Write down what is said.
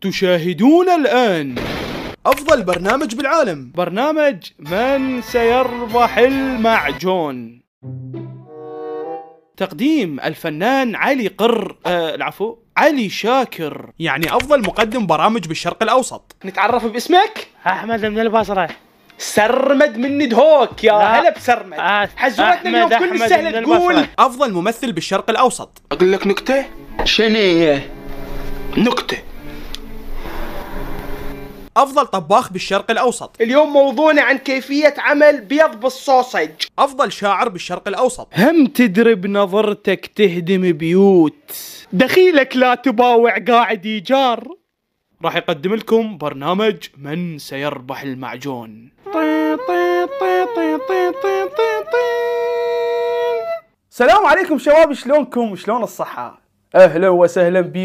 تشاهدون الآن أفضل برنامج بالعالم برنامج من سيربح المعجون تقديم الفنان علي قر آه العفو علي شاكر يعني أفضل مقدم برامج بالشرق الأوسط نتعرف باسمك؟ آه، أحمد من البصرة سرمد من ندهوك يا هلا بسرمد آه. حزرتنا اليوم كل سهلة تقول أفضل ممثل بالشرق الأوسط أقول لك نكتة؟ شنية هي؟ نكتة أفضل طباخ بالشرق الأوسط اليوم موضوعنا عن كيفية عمل بيض بالصوصج أفضل شاعر بالشرق الأوسط هم تدري بنظرتك تهدم بيوت دخيلك لا تباوع قاعد إيجار راح يقدم لكم برنامج من سيربح المعجون السلام عليكم شباب شلونكم شلون الصحة اهلا وسهلا بكم